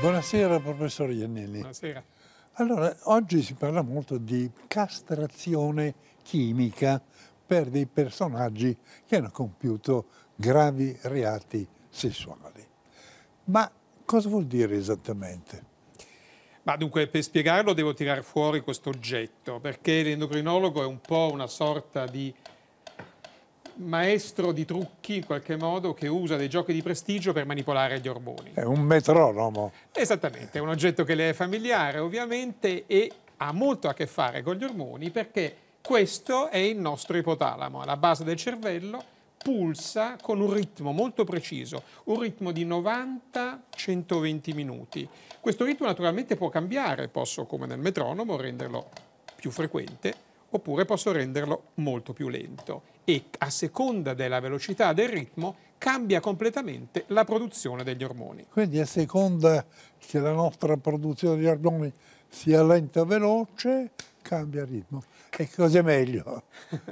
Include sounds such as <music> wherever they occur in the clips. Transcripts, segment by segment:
Buonasera professor Iannelli. Buonasera. Allora, oggi si parla molto di castrazione chimica per dei personaggi che hanno compiuto gravi reati sessuali. Ma cosa vuol dire esattamente? Ma dunque, per spiegarlo devo tirare fuori questo oggetto, perché l'endocrinologo è un po' una sorta di maestro di trucchi, in qualche modo, che usa dei giochi di prestigio per manipolare gli ormoni. È un metronomo. Esattamente, è un oggetto che le è familiare, ovviamente, e ha molto a che fare con gli ormoni perché questo è il nostro ipotalamo, alla base del cervello pulsa con un ritmo molto preciso, un ritmo di 90-120 minuti. Questo ritmo naturalmente può cambiare, posso come nel metronomo renderlo più frequente, oppure posso renderlo molto più lento e a seconda della velocità del ritmo cambia completamente la produzione degli ormoni. Quindi a seconda che la nostra produzione di ormoni sia lenta o veloce, cambia ritmo. E cos'è meglio? <laughs>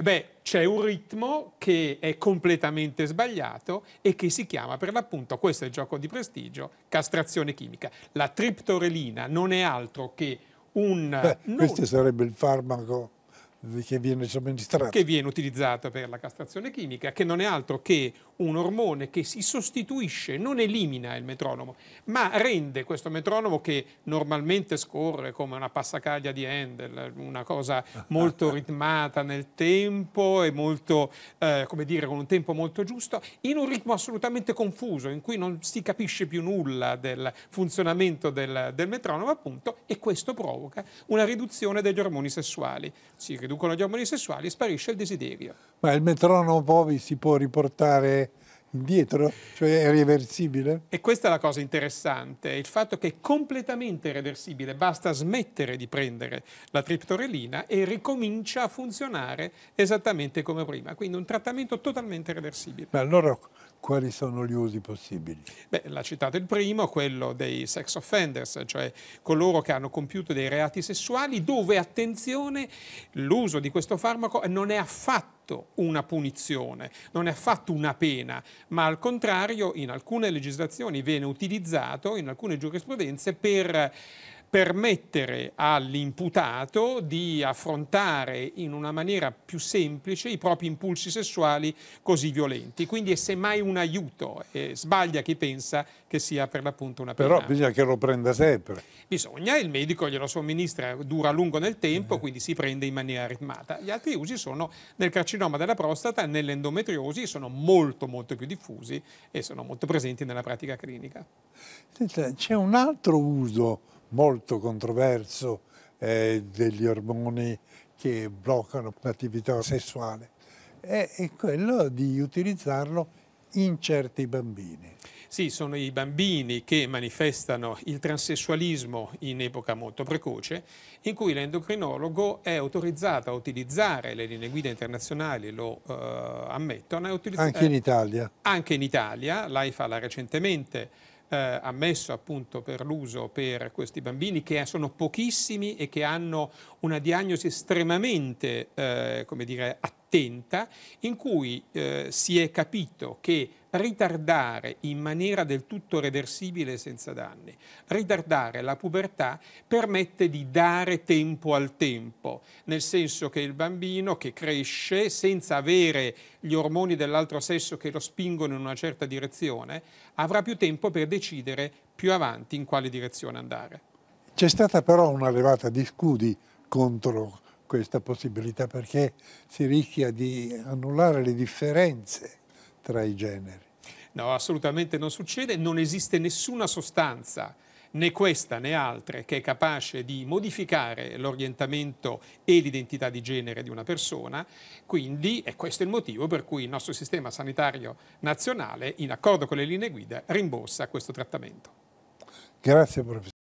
Beh, c'è un ritmo che è completamente sbagliato e che si chiama per l'appunto, questo è il gioco di prestigio, castrazione chimica. La triptorelina non è altro che un... Eh, questo sarebbe il farmaco che viene somministrato. Che viene utilizzato per la castrazione chimica, che non è altro che un ormone che si sostituisce, non elimina il metronomo, ma rende questo metronomo che normalmente scorre come una passacaglia di Handel, una cosa <laughs> molto ritmata nel tempo e molto, eh, come dire, con un tempo molto giusto, in un ritmo assolutamente confuso, in cui non si capisce più nulla del funzionamento del, del metronomo, appunto, e questo provoca una riduzione degli ormoni sessuali. Si riducono gli ormoni sessuali sparisce il desiderio. Ma il metronomo poi si può riportare indietro, cioè è reversibile? E questa è la cosa interessante, il fatto che è completamente reversibile, basta smettere di prendere la triptorelina e ricomincia a funzionare esattamente come prima, quindi un trattamento totalmente reversibile. Ma allora quali sono gli usi possibili? Beh, l'ha citato il primo, quello dei sex offenders, cioè coloro che hanno compiuto dei reati sessuali dove, attenzione, l'uso di questo farmaco non è affatto affatto una punizione, non è affatto una pena, ma al contrario in alcune legislazioni viene utilizzato, in alcune giurisprudenze, per permettere all'imputato di affrontare in una maniera più semplice i propri impulsi sessuali così violenti. Quindi è semmai un aiuto, eh, sbaglia chi pensa che sia per l'appunto una pena. Però bisogna che lo prenda sempre. Bisogna, il medico glielo somministra, dura a lungo nel tempo, eh. quindi si prende in maniera ritmata. Gli altri usi sono nel carcinoma della prostata, nell'endometriosi, sono molto molto più diffusi e sono molto presenti nella pratica clinica. C'è un altro uso molto controverso eh, degli ormoni che bloccano l'attività sessuale è, è quello di utilizzarlo in certi bambini. Sì, sono i bambini che manifestano il transessualismo in epoca molto precoce, in cui l'endocrinologo è autorizzato a utilizzare le linee guida internazionali, lo eh, ammettono. Anche in Italia. Anche in Italia, l'AIFA l'ha recentemente eh, ammesso appunto per l'uso per questi bambini che sono pochissimi e che hanno una diagnosi estremamente eh, come dire, attiva attenta in cui eh, si è capito che ritardare in maniera del tutto reversibile e senza danni, ritardare la pubertà permette di dare tempo al tempo, nel senso che il bambino che cresce senza avere gli ormoni dell'altro sesso che lo spingono in una certa direzione, avrà più tempo per decidere più avanti in quale direzione andare. C'è stata però una levata di scudi contro questa possibilità perché si rischia di annullare le differenze tra i generi. No, assolutamente non succede, non esiste nessuna sostanza né questa né altre che è capace di modificare l'orientamento e l'identità di genere di una persona, quindi è questo il motivo per cui il nostro sistema sanitario nazionale, in accordo con le linee guida, rimborsa questo trattamento. Grazie professore.